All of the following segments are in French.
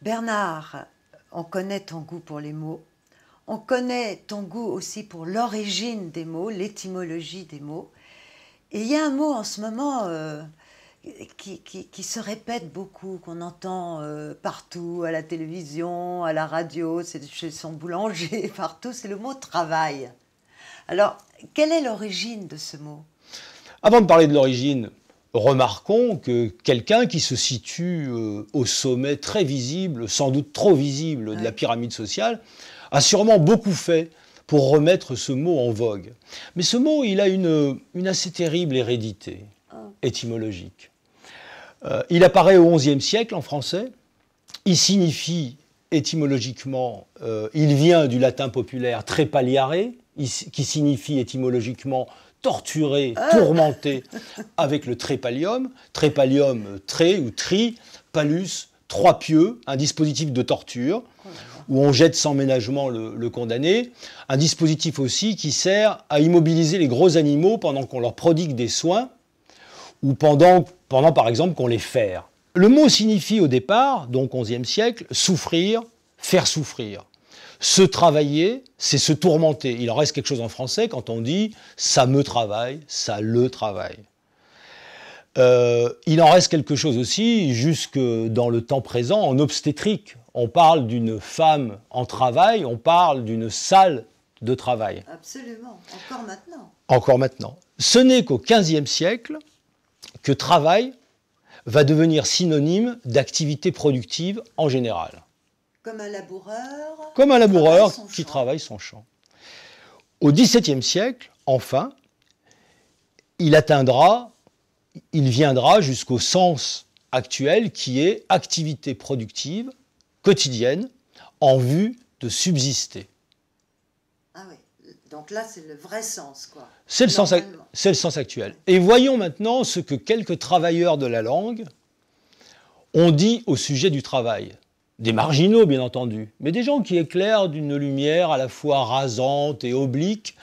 Bernard, on connaît ton goût pour les mots. On connaît ton goût aussi pour l'origine des mots, l'étymologie des mots. Et il y a un mot en ce moment euh, qui, se répète beaucoup, qu'on entend euh, partout, à la télévision, à la radio, chez son boulanger, partout, c'est le mot travail. Alors, quelle est l'origine de ce mot Avant de parler de l'origine, remarquons que quelqu'un qui se situe euh, au sommet très visible, sans doute trop visible de la pyramide sociale, a sûrement beaucoup fait pour remettre ce mot en vogue. Mais ce mot, il a une, assez terrible hérédité ah. étymologique. Euh, il apparaît au XIe siècle en français. Il signifie étymologiquement, euh, il vient du latin populaire trépaliare, qui signifie étymologiquement torturé, ah. tourmenté, avec le trépalium. Trépalium, tré ou tri, palus, trois pieux, un dispositif de torture où on jette sans ménagement le, le, condamné, un dispositif aussi qui sert à immobiliser les gros animaux pendant qu'on leur prodigue des soins ou pendant pendant par exemple qu'on les faire. Le mot signifie au départ, donc 11e siècle, souffrir, faire souffrir. Se travailler, c'est se tourmenter. Il en reste quelque chose en français quand on dit ça me travaille, ça le travaille. Euh, il en reste quelque chose aussi jusque dans le temps présent en obstétrique. On parle d'une femme en travail, on parle d'une salle de travail. Absolument, encore maintenant. Encore maintenant. Ce n'est qu'au XVe siècle que travail va devenir synonyme d'activité productive en général. Comme un laboureur. qui travaille son champ. Au XVIIe siècle, enfin, il atteindra, il viendra jusqu'au sens actuel qui est activité productive quotidienne en vue de subsister. Donc là, c'est le vrai sens, quoi. C'est le, sens, actuel. Et voyons maintenant ce que quelques travailleurs de la langue ont dit au sujet du travail. Des marginaux, bien entendu, mais des gens qui éclairent d'une lumière à la fois rasante et oblique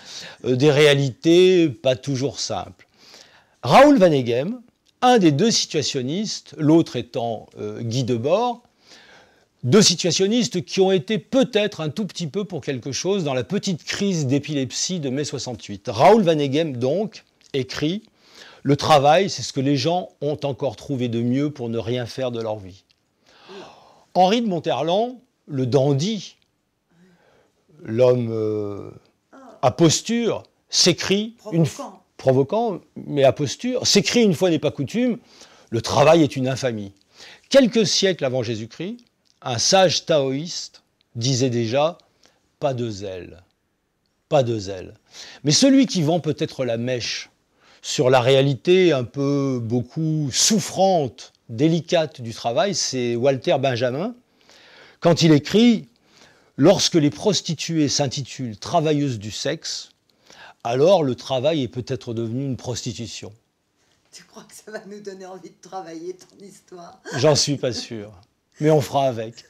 euh, des réalités pas toujours simples. Raoul Van Eghem, un des deux situationnistes, l'autre étant euh, Guy Debord, deux situationnistes qui ont été peut-être un tout petit peu pour quelque chose dans la petite crise d'épilepsie de mai 68. Raoul Van Egem donc, écrit Le travail, c'est ce que les gens ont encore trouvé de mieux pour ne rien faire de leur vie. Henri de Monterland, le dandy, l'homme euh, à posture, s'écrit une provoquant, mais à posture, s'écrit une fois n'est pas coutume, le travail est une infamie. Quelques siècles avant Jésus-Christ, un sage taoïste disait déjà pas de zèle, pas de zèle. Mais celui qui vend peut-être la mèche sur la réalité un peu beaucoup souffrante, délicate du travail, c'est Walter Benjamin, quand il écrit Lorsque les prostituées s'intitulent travailleuses du sexe, alors le travail est peut-être devenu une prostitution. Tu crois que ça va nous donner envie de travailler ton histoire J'en suis pas sûr mais on fera avec.